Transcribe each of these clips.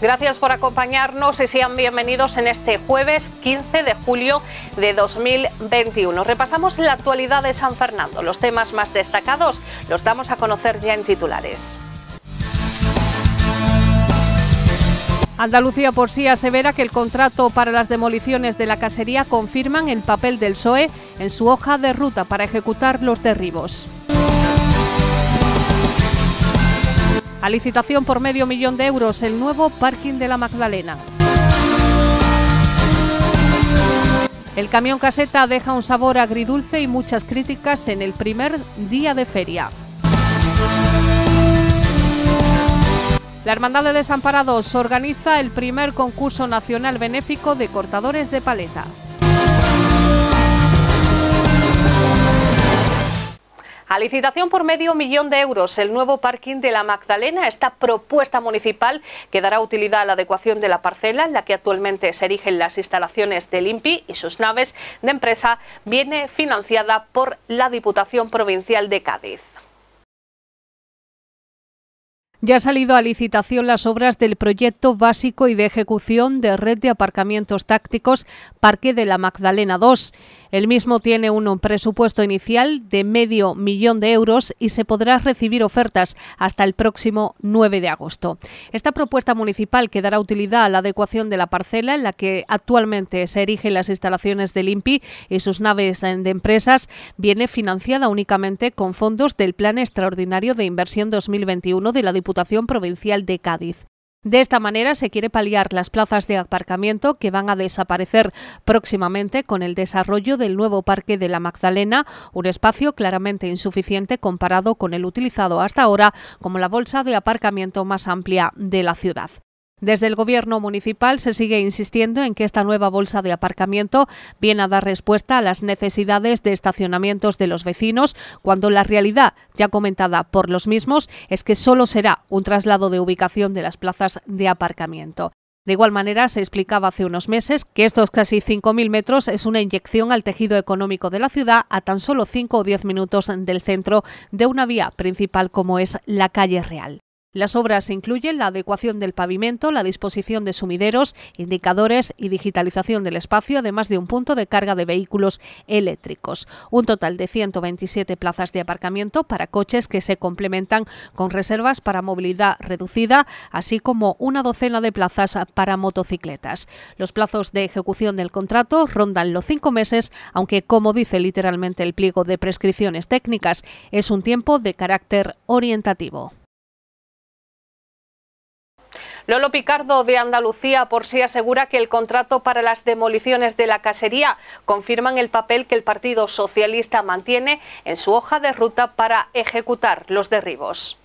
Gracias por acompañarnos y sean bienvenidos en este jueves 15 de julio de 2021. Repasamos la actualidad de San Fernando. Los temas más destacados los damos a conocer ya en titulares. Andalucía por sí asevera que el contrato para las demoliciones de la casería confirman el papel del PSOE en su hoja de ruta para ejecutar los derribos. A licitación por medio millón de euros el nuevo parking de la Magdalena. El camión caseta deja un sabor agridulce y muchas críticas en el primer día de feria. La Hermandad de Desamparados organiza el primer concurso nacional benéfico de cortadores de paleta. A licitación por medio millón de euros, el nuevo parking de la Magdalena, esta propuesta municipal que dará utilidad a la adecuación de la parcela en la que actualmente se erigen las instalaciones del INPI y sus naves de empresa, viene financiada por la Diputación Provincial de Cádiz. Ya han salido a licitación las obras del proyecto básico y de ejecución de red de aparcamientos tácticos Parque de la Magdalena II. El mismo tiene un presupuesto inicial de medio millón de euros y se podrá recibir ofertas hasta el próximo 9 de agosto. Esta propuesta municipal que dará utilidad a la adecuación de la parcela en la que actualmente se erigen las instalaciones del INPI y sus naves de empresas viene financiada únicamente con fondos del Plan Extraordinario de Inversión 2021 de la Diputación Provincial de Cádiz. De esta manera se quiere paliar las plazas de aparcamiento que van a desaparecer próximamente con el desarrollo del nuevo Parque de la Magdalena, un espacio claramente insuficiente comparado con el utilizado hasta ahora como la bolsa de aparcamiento más amplia de la ciudad. Desde el Gobierno municipal se sigue insistiendo en que esta nueva bolsa de aparcamiento viene a dar respuesta a las necesidades de estacionamientos de los vecinos, cuando la realidad, ya comentada por los mismos, es que solo será un traslado de ubicación de las plazas de aparcamiento. De igual manera, se explicaba hace unos meses que estos casi 5.000 metros es una inyección al tejido económico de la ciudad a tan solo 5 o 10 minutos del centro de una vía principal como es la calle Real. Las obras incluyen la adecuación del pavimento, la disposición de sumideros, indicadores y digitalización del espacio, además de un punto de carga de vehículos eléctricos. Un total de 127 plazas de aparcamiento para coches que se complementan con reservas para movilidad reducida, así como una docena de plazas para motocicletas. Los plazos de ejecución del contrato rondan los cinco meses, aunque, como dice literalmente el pliego de prescripciones técnicas, es un tiempo de carácter orientativo. Lolo Picardo de Andalucía por sí asegura que el contrato para las demoliciones de la casería confirman el papel que el Partido Socialista mantiene en su hoja de ruta para ejecutar los derribos.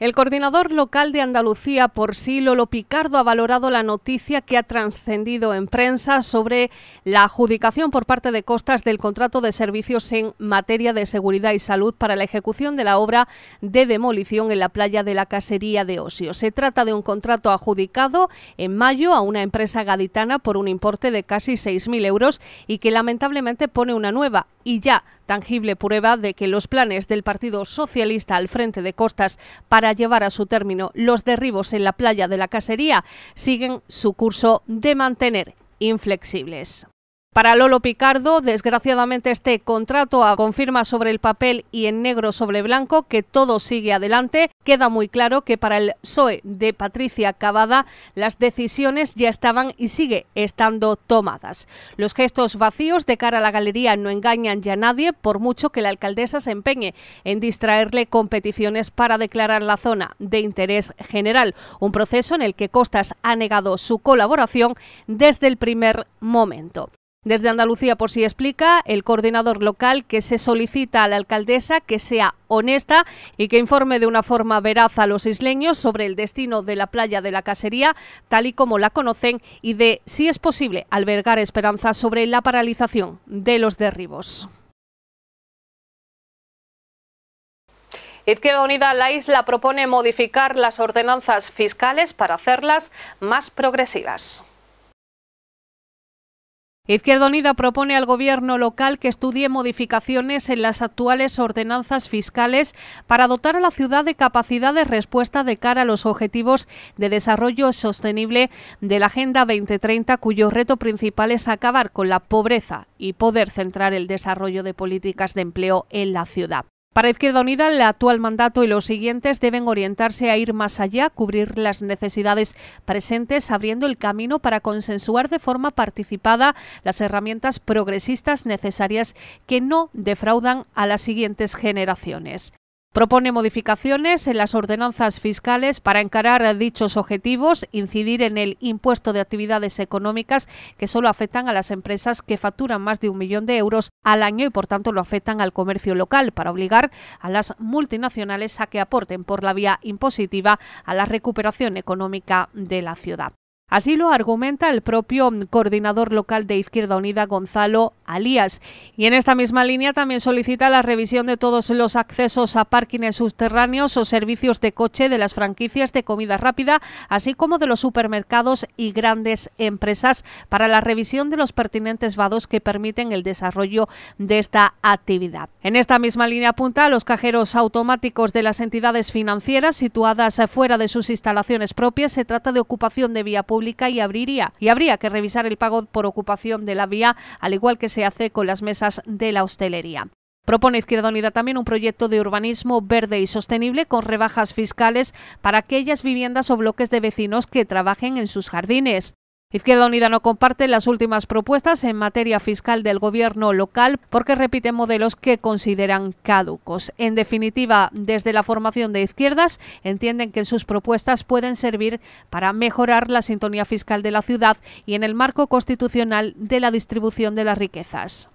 El coordinador local de Andalucía por sí, Lolo Picardo, ha valorado la noticia que ha trascendido en prensa sobre la adjudicación por parte de Costas del contrato de servicios en materia de seguridad y salud para la ejecución de la obra de demolición en la playa de la casería de Osio. Se trata de un contrato adjudicado en mayo a una empresa gaditana por un importe de casi 6.000 euros y que lamentablemente pone una nueva y ya tangible prueba de que los planes del Partido Socialista al frente de Costas para llevar a su término los derribos en la playa de la Casería siguen su curso de mantener inflexibles. Para Lolo Picardo, desgraciadamente este contrato confirma sobre el papel y en negro sobre blanco que todo sigue adelante. Queda muy claro que para el PSOE de Patricia Cavada las decisiones ya estaban y sigue estando tomadas. Los gestos vacíos de cara a la galería no engañan ya a nadie, por mucho que la alcaldesa se empeñe en distraerle competiciones para declarar la zona de interés general, un proceso en el que Costas ha negado su colaboración desde el primer momento. Desde Andalucía, por si sí explica, el coordinador local que se solicita a la alcaldesa que sea honesta y que informe de una forma veraz a los isleños sobre el destino de la playa de la casería, tal y como la conocen, y de, si es posible, albergar esperanzas sobre la paralización de los derribos. Izquierda Unida la isla propone modificar las ordenanzas fiscales para hacerlas más progresivas. Izquierda Unida propone al gobierno local que estudie modificaciones en las actuales ordenanzas fiscales para dotar a la ciudad de capacidad de respuesta de cara a los objetivos de desarrollo sostenible de la Agenda 2030, cuyo reto principal es acabar con la pobreza y poder centrar el desarrollo de políticas de empleo en la ciudad. Para Izquierda Unida, el actual mandato y los siguientes deben orientarse a ir más allá, cubrir las necesidades presentes, abriendo el camino para consensuar de forma participada las herramientas progresistas necesarias que no defraudan a las siguientes generaciones. Propone modificaciones en las ordenanzas fiscales para encarar dichos objetivos, incidir en el impuesto de actividades económicas que solo afectan a las empresas que facturan más de un millón de euros al año y por tanto lo afectan al comercio local, para obligar a las multinacionales a que aporten por la vía impositiva a la recuperación económica de la ciudad. Así lo argumenta el propio coordinador local de Izquierda Unida, Gonzalo Alías. Y en esta misma línea también solicita la revisión de todos los accesos a parkings subterráneos o servicios de coche de las franquicias de comida rápida, así como de los supermercados y grandes empresas, para la revisión de los pertinentes vados que permiten el desarrollo de esta actividad. En esta misma línea apunta a los cajeros automáticos de las entidades financieras situadas fuera de sus instalaciones propias. Se trata de ocupación de vía pública y abriría y habría que revisar el pago por ocupación de la vía, al igual que se hace con las mesas de la hostelería. Propone Izquierda Unida también un proyecto de urbanismo verde y sostenible con rebajas fiscales para aquellas viviendas o bloques de vecinos que trabajen en sus jardines. Izquierda Unida no comparte las últimas propuestas en materia fiscal del gobierno local porque repite modelos que consideran caducos. En definitiva, desde la formación de izquierdas entienden que sus propuestas pueden servir para mejorar la sintonía fiscal de la ciudad y en el marco constitucional de la distribución de las riquezas.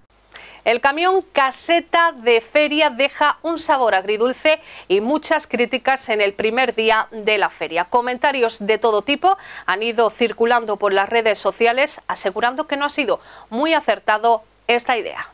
El camión caseta de feria deja un sabor agridulce y muchas críticas en el primer día de la feria. Comentarios de todo tipo han ido circulando por las redes sociales asegurando que no ha sido muy acertado esta idea.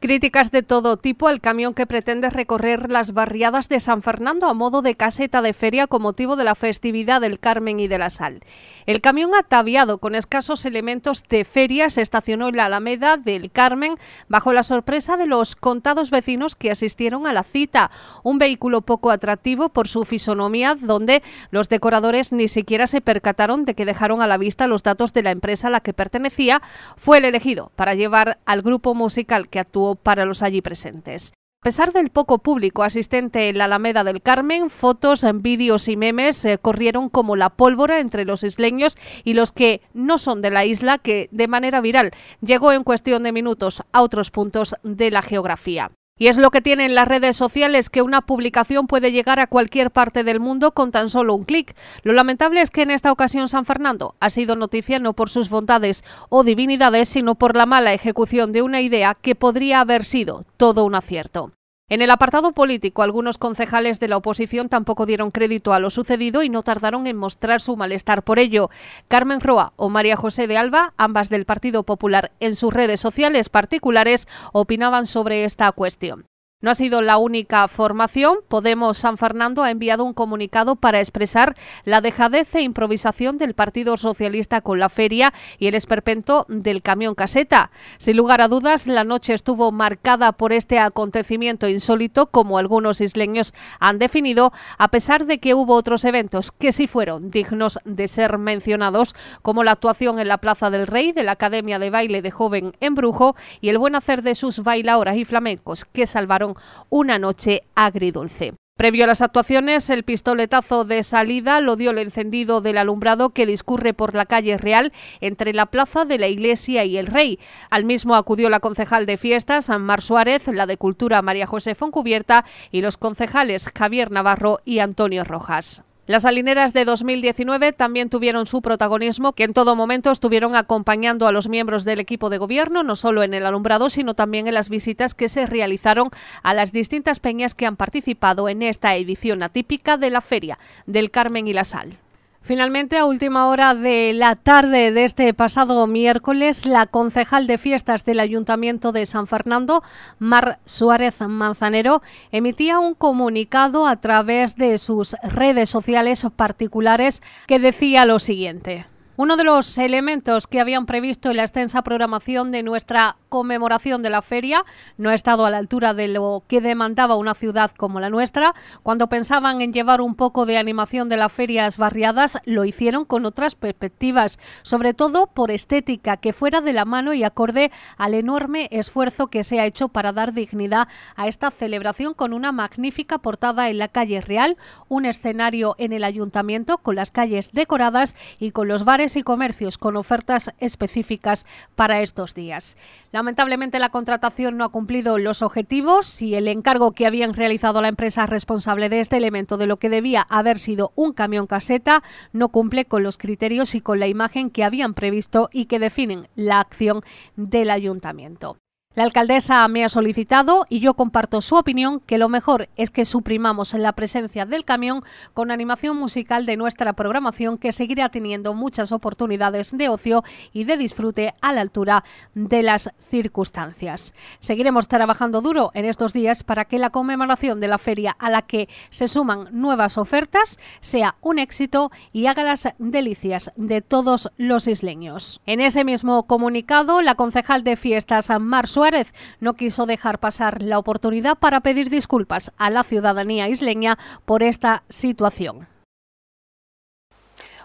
Críticas de todo tipo al camión que pretende recorrer las barriadas de San Fernando a modo de caseta de feria con motivo de la festividad del Carmen y de la Sal. El camión ataviado con escasos elementos de feria se estacionó en la Alameda del Carmen bajo la sorpresa de los contados vecinos que asistieron a la cita. Un vehículo poco atractivo por su fisonomía donde los decoradores ni siquiera se percataron de que dejaron a la vista los datos de la empresa a la que pertenecía, fue el elegido para llevar al grupo musical que actuó para los allí presentes. A pesar del poco público asistente en la Alameda del Carmen, fotos, vídeos y memes eh, corrieron como la pólvora entre los isleños y los que no son de la isla, que de manera viral llegó en cuestión de minutos a otros puntos de la geografía. Y es lo que tienen las redes sociales, que una publicación puede llegar a cualquier parte del mundo con tan solo un clic. Lo lamentable es que en esta ocasión San Fernando ha sido noticia no por sus bondades o divinidades, sino por la mala ejecución de una idea que podría haber sido todo un acierto. En el apartado político, algunos concejales de la oposición tampoco dieron crédito a lo sucedido y no tardaron en mostrar su malestar por ello. Carmen Roa o María José de Alba, ambas del Partido Popular, en sus redes sociales particulares opinaban sobre esta cuestión. No ha sido la única formación. Podemos San Fernando ha enviado un comunicado para expresar la dejadez e improvisación del Partido Socialista con la feria y el esperpento del camión caseta. Sin lugar a dudas, la noche estuvo marcada por este acontecimiento insólito, como algunos isleños han definido, a pesar de que hubo otros eventos que sí fueron dignos de ser mencionados, como la actuación en la Plaza del Rey de la Academia de Baile de Joven en Brujo y el buen hacer de sus bailaoras y flamencos que salvaron una noche agridulce. Previo a las actuaciones, el pistoletazo de salida lo dio el encendido del alumbrado que discurre por la calle Real entre la plaza de la Iglesia y el Rey. Al mismo acudió la concejal de fiestas, Mar Suárez, la de Cultura, María José Foncubierta, y los concejales Javier Navarro y Antonio Rojas. Las salineras de 2019 también tuvieron su protagonismo, que en todo momento estuvieron acompañando a los miembros del equipo de gobierno, no solo en el alumbrado, sino también en las visitas que se realizaron a las distintas peñas que han participado en esta edición atípica de la Feria del Carmen y la Sal. Finalmente, a última hora de la tarde de este pasado miércoles, la concejal de fiestas del Ayuntamiento de San Fernando, Mar Suárez Manzanero, emitía un comunicado a través de sus redes sociales particulares que decía lo siguiente. Uno de los elementos que habían previsto en la extensa programación de nuestra conmemoración de la feria no ha estado a la altura de lo que demandaba una ciudad como la nuestra. Cuando pensaban en llevar un poco de animación de las ferias barriadas, lo hicieron con otras perspectivas, sobre todo por estética, que fuera de la mano y acorde al enorme esfuerzo que se ha hecho para dar dignidad a esta celebración con una magnífica portada en la calle Real, un escenario en el ayuntamiento con las calles decoradas y con los bares y comercios con ofertas específicas para estos días. Lamentablemente la contratación no ha cumplido los objetivos y el encargo que habían realizado la empresa responsable de este elemento de lo que debía haber sido un camión caseta no cumple con los criterios y con la imagen que habían previsto y que definen la acción del ayuntamiento. La alcaldesa me ha solicitado, y yo comparto su opinión, que lo mejor es que suprimamos la presencia del camión con animación musical de nuestra programación que seguirá teniendo muchas oportunidades de ocio y de disfrute a la altura de las circunstancias. Seguiremos trabajando duro en estos días para que la conmemoración de la feria a la que se suman nuevas ofertas sea un éxito y haga las delicias de todos los isleños. En ese mismo comunicado, la concejal de fiestas Marzo Suárez no quiso dejar pasar la oportunidad para pedir disculpas a la ciudadanía isleña por esta situación.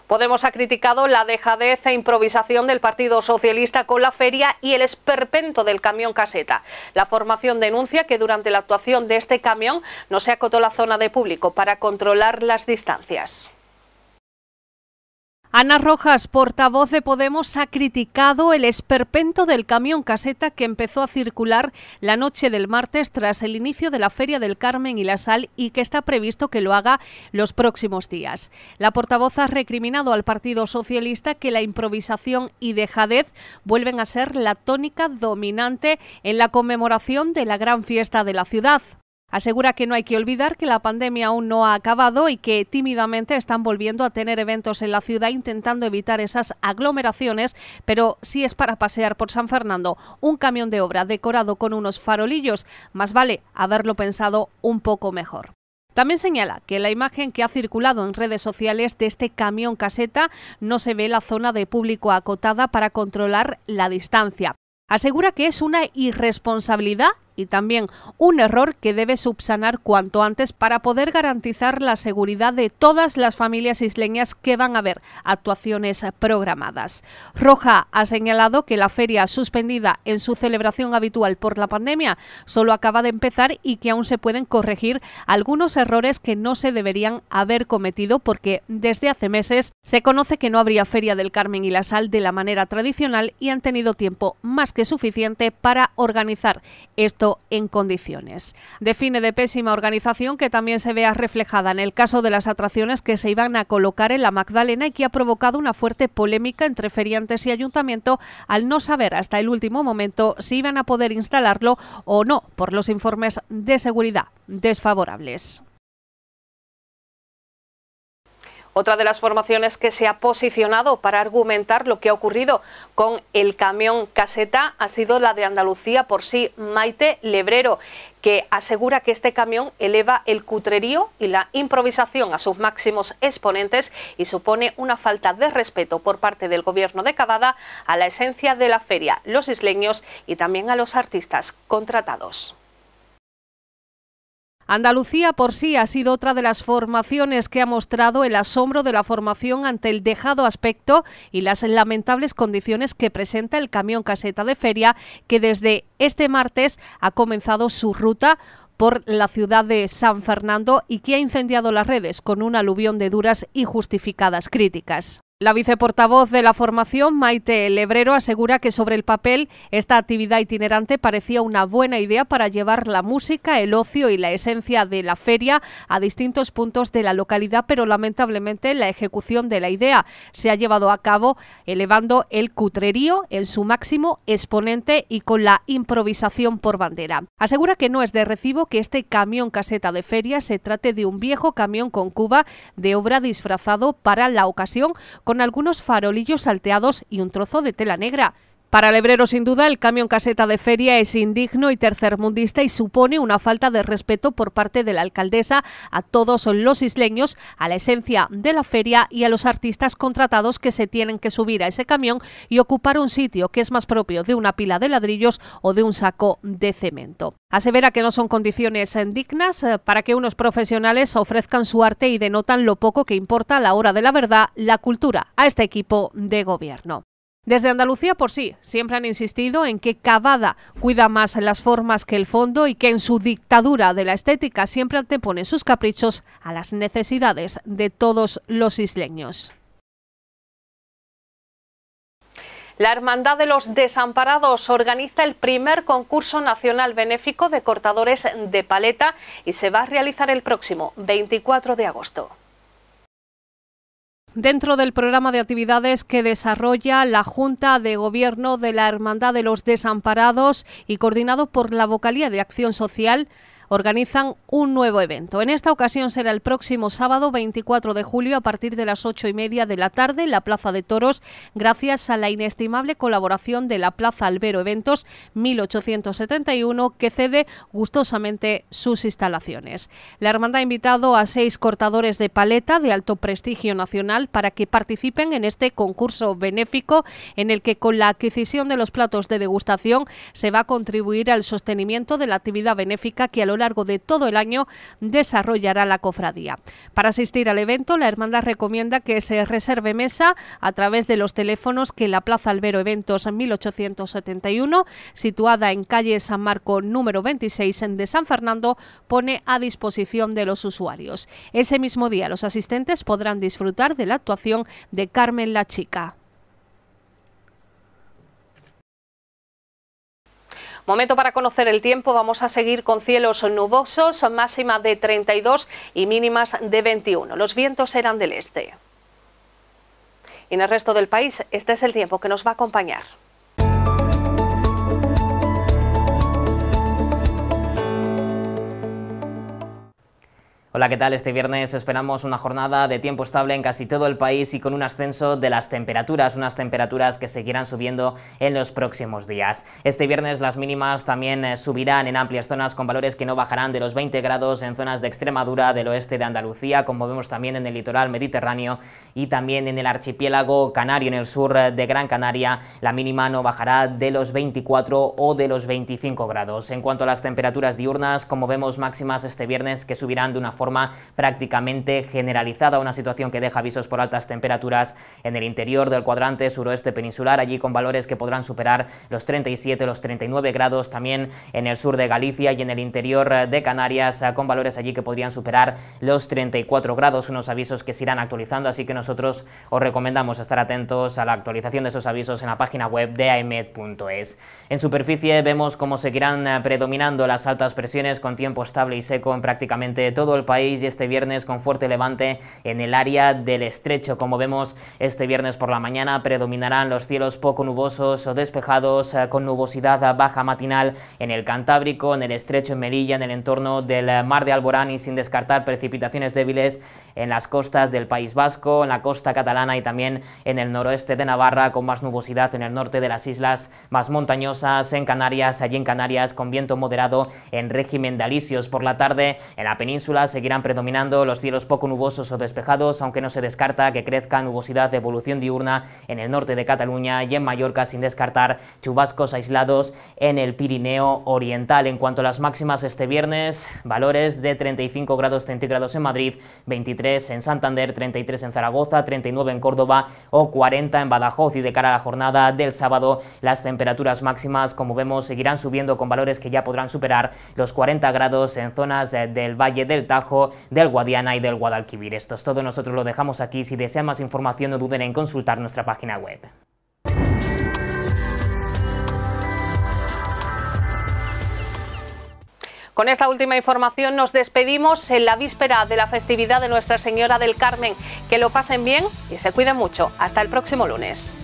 Podemos ha criticado la dejadez e improvisación del Partido Socialista con la feria y el esperpento del camión caseta. La formación denuncia que durante la actuación de este camión no se acotó la zona de público para controlar las distancias. Ana Rojas, portavoz de Podemos, ha criticado el esperpento del camión caseta que empezó a circular la noche del martes tras el inicio de la Feria del Carmen y la Sal y que está previsto que lo haga los próximos días. La portavoz ha recriminado al Partido Socialista que la improvisación y dejadez vuelven a ser la tónica dominante en la conmemoración de la gran fiesta de la ciudad. Asegura que no hay que olvidar que la pandemia aún no ha acabado y que tímidamente están volviendo a tener eventos en la ciudad intentando evitar esas aglomeraciones, pero si es para pasear por San Fernando un camión de obra decorado con unos farolillos, más vale haberlo pensado un poco mejor. También señala que la imagen que ha circulado en redes sociales de este camión caseta no se ve la zona de público acotada para controlar la distancia. Asegura que es una irresponsabilidad y también un error que debe subsanar cuanto antes para poder garantizar la seguridad de todas las familias isleñas que van a ver actuaciones programadas. Roja ha señalado que la feria suspendida en su celebración habitual por la pandemia solo acaba de empezar y que aún se pueden corregir algunos errores que no se deberían haber cometido porque desde hace meses se conoce que no habría feria del Carmen y la Sal de la manera tradicional y han tenido tiempo más que suficiente para organizar esto en condiciones. Define de pésima organización que también se vea reflejada en el caso de las atracciones que se iban a colocar en la Magdalena y que ha provocado una fuerte polémica entre feriantes y ayuntamiento al no saber hasta el último momento si iban a poder instalarlo o no por los informes de seguridad desfavorables otra de las formaciones que se ha posicionado para argumentar lo que ha ocurrido con el camión caseta ha sido la de Andalucía por sí, Maite Lebrero, que asegura que este camión eleva el cutrerío y la improvisación a sus máximos exponentes y supone una falta de respeto por parte del gobierno de Cavada a la esencia de la feria, los isleños y también a los artistas contratados. Andalucía por sí ha sido otra de las formaciones que ha mostrado el asombro de la formación ante el dejado aspecto y las lamentables condiciones que presenta el camión caseta de feria que desde este martes ha comenzado su ruta por la ciudad de San Fernando y que ha incendiado las redes con un aluvión de duras y justificadas críticas. La viceportavoz de la formación, Maite Lebrero, asegura que sobre el papel esta actividad itinerante parecía una buena idea para llevar la música, el ocio y la esencia de la feria a distintos puntos de la localidad, pero lamentablemente la ejecución de la idea se ha llevado a cabo elevando el cutrerío en su máximo exponente y con la improvisación por bandera. Asegura que no es de recibo que este camión caseta de feria se trate de un viejo camión con cuba de obra disfrazado para la ocasión con algunos farolillos salteados y un trozo de tela negra. Para el sin duda, el camión caseta de feria es indigno y tercermundista y supone una falta de respeto por parte de la alcaldesa a todos los isleños, a la esencia de la feria y a los artistas contratados que se tienen que subir a ese camión y ocupar un sitio que es más propio de una pila de ladrillos o de un saco de cemento. Asevera que no son condiciones eh, dignas eh, para que unos profesionales ofrezcan su arte y denotan lo poco que importa a la hora de la verdad la cultura a este equipo de gobierno. Desde Andalucía por sí, siempre han insistido en que Cavada cuida más las formas que el fondo y que en su dictadura de la estética siempre antepone sus caprichos a las necesidades de todos los isleños. La Hermandad de los Desamparados organiza el primer concurso nacional benéfico de cortadores de paleta y se va a realizar el próximo 24 de agosto dentro del programa de actividades que desarrolla la Junta de Gobierno de la Hermandad de los Desamparados y coordinado por la Vocalía de Acción Social organizan un nuevo evento. En esta ocasión será el próximo sábado 24 de julio a partir de las ocho y media de la tarde en la Plaza de Toros, gracias a la inestimable colaboración de la Plaza Albero Eventos 1871 que cede gustosamente sus instalaciones. La hermandad ha invitado a seis cortadores de paleta de alto prestigio nacional para que participen en este concurso benéfico en el que con la adquisición de los platos de degustación se va a contribuir al sostenimiento de la actividad benéfica que a lo largo de todo el año desarrollará la cofradía. Para asistir al evento, la hermandad recomienda que se reserve mesa a través de los teléfonos que la Plaza Albero Eventos 1871, situada en calle San Marco número 26 de San Fernando, pone a disposición de los usuarios. Ese mismo día los asistentes podrán disfrutar de la actuación de Carmen la Chica. Momento para conocer el tiempo, vamos a seguir con cielos nubosos, máxima de 32 y mínimas de 21. Los vientos eran del este. en el resto del país, este es el tiempo que nos va a acompañar. Hola, ¿qué tal? Este viernes esperamos una jornada de tiempo estable en casi todo el país y con un ascenso de las temperaturas, unas temperaturas que seguirán subiendo en los próximos días. Este viernes las mínimas también eh, subirán en amplias zonas con valores que no bajarán de los 20 grados en zonas de Extremadura, del oeste de Andalucía, como vemos también en el litoral mediterráneo y también en el archipiélago canario, en el sur de Gran Canaria, la mínima no bajará de los 24 o de los 25 grados. En cuanto a las temperaturas diurnas, como vemos máximas este viernes que subirán de una forma prácticamente generalizada, una situación que deja avisos por altas temperaturas en el interior del cuadrante suroeste peninsular, allí con valores que podrán superar los 37, los 39 grados, también en el sur de Galicia y en el interior de Canarias, ah, con valores allí que podrían superar los 34 grados, unos avisos que se irán actualizando, así que nosotros os recomendamos estar atentos a la actualización de esos avisos en la página web de aemed.es. En superficie vemos cómo seguirán ah, predominando las altas presiones con tiempo estable y seco en prácticamente todo el país y este viernes con fuerte levante en el área del estrecho. Como vemos, este viernes por la mañana predominarán los cielos poco nubosos o despejados eh, con nubosidad baja matinal en el Cantábrico, en el estrecho, en Melilla, en el entorno del eh, mar de Alborán y sin descartar precipitaciones débiles en las costas del País Vasco, en la costa catalana y también en el noroeste de Navarra con más nubosidad en el norte de las islas más montañosas, en Canarias, allí en Canarias con viento moderado en régimen de alisios. Por la tarde en la península se seguirán predominando los cielos poco nubosos o despejados, aunque no se descarta que crezca nubosidad de evolución diurna en el norte de Cataluña y en Mallorca, sin descartar chubascos aislados en el Pirineo Oriental. En cuanto a las máximas este viernes, valores de 35 grados centígrados en Madrid, 23 en Santander, 33 en Zaragoza, 39 en Córdoba o 40 en Badajoz. Y de cara a la jornada del sábado, las temperaturas máximas, como vemos, seguirán subiendo con valores que ya podrán superar los 40 grados en zonas del Valle del Tajo del Guadiana y del Guadalquivir. Esto es todo, nosotros lo dejamos aquí. Si desean más información no duden en consultar nuestra página web. Con esta última información nos despedimos en la víspera de la festividad de Nuestra Señora del Carmen. Que lo pasen bien y se cuiden mucho. Hasta el próximo lunes.